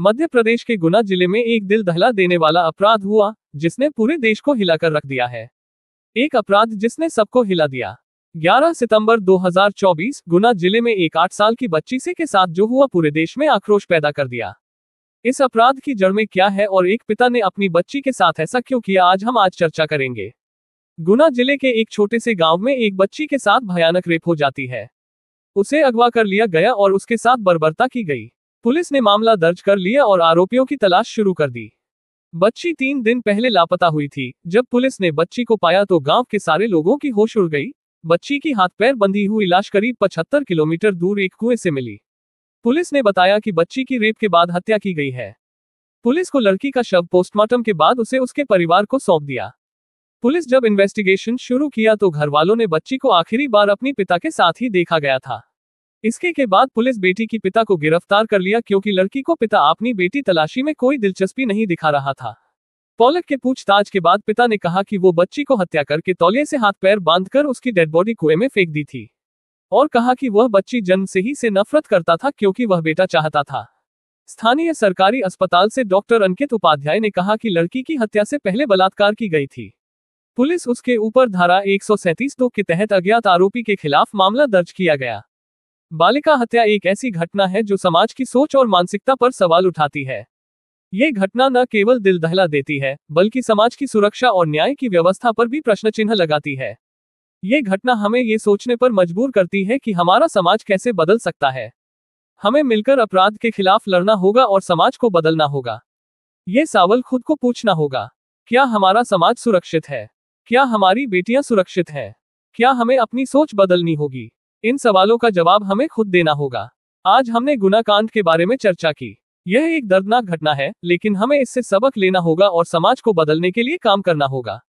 मध्य प्रदेश के गुना जिले में एक दिल दहला देने वाला अपराध हुआ जिसने पूरे देश को हिलाकर रख दिया है एक अपराध जिसने सबको हिला दिया 11 सितंबर 2024 गुना जिले में एक आठ साल की बच्ची से के साथ जो हुआ पूरे देश में आक्रोश पैदा कर दिया इस अपराध की जड़ में क्या है और एक पिता ने अपनी बच्ची के साथ ऐसा क्यों किया आज हम आज चर्चा करेंगे गुना जिले के एक छोटे से गांव में एक बच्ची के साथ भयानक रेप हो जाती है उसे अगवा कर लिया गया और उसके साथ बर्बरता की गई पुलिस ने मामला दर्ज कर लिया और आरोपियों की तलाश शुरू कर दी बच्ची तीन दिन पहले लापता हुई थी जब पुलिस ने बच्ची को पाया तो गांव के सारे लोगों की होश उड़ गई बच्ची की हाथ पैर बंधी हुई लाश करीब पचहत्तर किलोमीटर दूर एक कुएं से मिली पुलिस ने बताया कि बच्ची की रेप के बाद हत्या की गई है पुलिस को लड़की का शव पोस्टमार्टम के बाद उसे उसके परिवार को सौंप दिया पुलिस जब इन्वेस्टिगेशन शुरू किया तो घर वालों ने बच्ची को आखिरी बार अपने पिता के साथ ही देखा गया था इसके के बाद पुलिस बेटी की पिता को गिरफ्तार कर लिया क्योंकि लड़की को पिता अपनी बेटी तलाशी में कोई दिलचस्पी नहीं दिखा रहा था पॉलक के पूछताछ के बाद पिता ने कहा कि वो बच्ची को हत्या करके तौलिए से हाथ पैर बांधकर उसकी डेड बॉडी कुएं में फेंक दी थी और कहा कि वह बच्ची जन्म से ही से नफरत करता था क्योंकि वह बेटा चाहता था स्थानीय सरकारी अस्पताल से डॉक्टर अंकित उपाध्याय ने कहा कि लड़की की हत्या से पहले बलात्कार की गई थी पुलिस उसके ऊपर धारा एक सौ दो के तहत अज्ञात आरोपी के खिलाफ मामला दर्ज किया गया बालिका हत्या एक ऐसी घटना है जो समाज की सोच और मानसिकता पर सवाल उठाती है ये घटना न केवल दिल दहला देती है बल्कि समाज की सुरक्षा और न्याय की व्यवस्था पर भी प्रश्न चिन्ह लगाती है ये घटना हमें ये सोचने पर मजबूर करती है कि हमारा समाज कैसे बदल सकता है हमें मिलकर अपराध के खिलाफ लड़ना होगा और समाज को बदलना होगा ये सावल खुद को पूछना होगा क्या हमारा समाज सुरक्षित है क्या हमारी बेटियां सुरक्षित हैं क्या हमें अपनी सोच बदलनी होगी इन सवालों का जवाब हमें खुद देना होगा आज हमने गुना कांड के बारे में चर्चा की यह एक दर्दनाक घटना है लेकिन हमें इससे सबक लेना होगा और समाज को बदलने के लिए काम करना होगा